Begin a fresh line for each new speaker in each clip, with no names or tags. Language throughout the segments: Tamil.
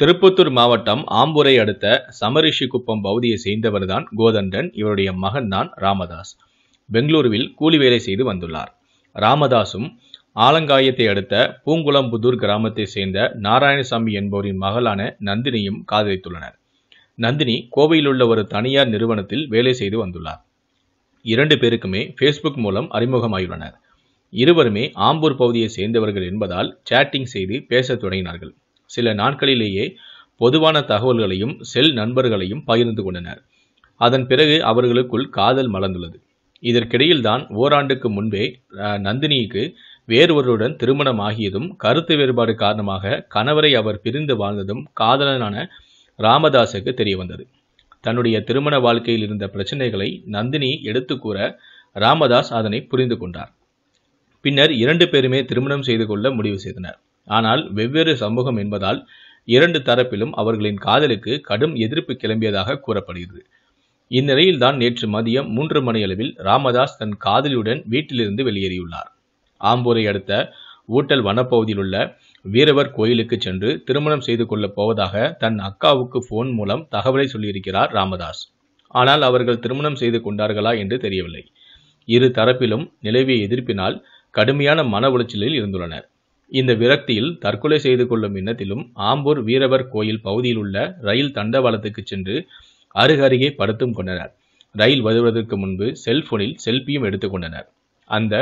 திருப்பத்தூர் மாவட்டம் ஆம்பூரை அடுத்த சமரிஷி குப்பம் பகுதியை சேர்ந்தவர் தான் கோதண்டன் இவருடைய மகன் தான் ராமதாஸ் பெங்களூருவில் கூலி வேலை செய்து வந்துள்ளார் ராமதாசும் ஆலங்காயத்தை அடுத்த பூங்குளம்புதூர் கிராமத்தை சேர்ந்த நாராயணசாமி என்பவரின் மகளான நந்தினியும் காதலித்துள்ளனர் நந்தினி கோவையில் உள்ள ஒரு தனியார் நிறுவனத்தில் வேலை செய்து வந்துள்ளார் இரண்டு பேருக்குமே ஃபேஸ்புக் மூலம் அறிமுகமாயுள்ளனர் இருவருமே ஆம்பூர் பகுதியை சேர்ந்தவர்கள் என்பதால் சேட்டிங் செய்து பேசத் தொடங்கினார்கள் சில நாட்களிலேயே பொதுவான தகவல்களையும் செல் நண்பர்களையும் பகிர்ந்து கொண்டனர் அதன் பிறகு அவர்களுக்குள் காதல் மலர்ந்துள்ளது இதற்கிடையில்தான் ஓராண்டுக்கு முன்பே நந்தினிக்கு வேறுவருடன் திருமணம் ஆகியதும் கருத்து வேறுபாடு காரணமாக கணவரை அவர் பிரிந்து வாழ்ந்ததும் காதலனான ராமதாஸுக்கு தெரிய வந்தது தன்னுடைய திருமண வாழ்க்கையில் இருந்த பிரச்சனைகளை நந்தினி எடுத்து கூற ராமதாஸ் அதனை புரிந்து கொண்டார் பின்னர் இரண்டு பேருமே திருமணம் செய்து கொள்ள முடிவு செய்தனர் ஆனால் வெவ்வேறு சமூகம் என்பதால் இரண்டு தரப்பிலும் அவர்களின் காதலுக்கு கடும் எதிர்ப்பு கிளம்பியதாக கூறப்படுகிறது இந்நிலையில்தான் நேற்று மதியம் மூன்று மணியளவில் ராமதாஸ் தன் காதலியுடன் வீட்டிலிருந்து வெளியேறியுள்ளார் ஆம்பூரை அடுத்த ஊட்டல் வனப்பகுதியிலுள்ள வீரவர் கோயிலுக்கு சென்று திருமணம் செய்து கொள்ளப் போவதாக தன் அக்காவுக்கு போன் மூலம் தகவலை சொல்லியிருக்கிறார் ராமதாஸ் ஆனால் அவர்கள் திருமணம் செய்து கொண்டார்களா என்று தெரியவில்லை இரு தரப்பிலும் நிலவிய எதிர்ப்பினால் கடுமையான மன உளைச்சலில் இருந்துள்ளனர் இந்த விரக்தியில் தற்கொலை செய்து கொள்ளும் எண்ணத்திலும் ஆம்பூர் வீரவர் கோயில் பகுதியில் உள்ள ரயில் தண்டவாளத்துக்கு சென்று அருகருகே படுத்தும் கொண்டனர் ரயில் வருவதற்கு முன்பு செல்போனில் செல்பியும் எடுத்துக்கொண்டனர் அந்த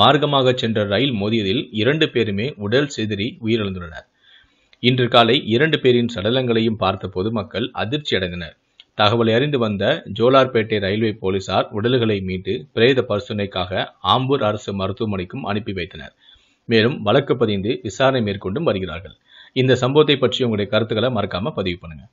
மார்க்கமாக சென்ற ரயில் மோதியதில் இரண்டு பேருமே உடல் செதிரி உயிரிழந்துள்ளனர் இன்று காலை இரண்டு பேரின் சடலங்களையும் பார்த்த பொதுமக்கள் அதிர்ச்சி அடைந்தனர் தகவலை அறிந்து வந்த ஜோலார்பேட்டை ரயில்வே போலீசார் உடல்களை மீட்டு பிரேத பரிசோதனைக்காக ஆம்பூர் அரசு மருத்துவமனைக்கும் அனுப்பி வைத்தனர் மேலும் வழக்கு பதிந்து விசாரணை மேற்கொண்டும் வருகிறார்கள் இந்த சம்பவத்தை பற்றி உங்களுடைய கருத்துக்களை மறக்காமல் பதிவு பண்ணுங்கள்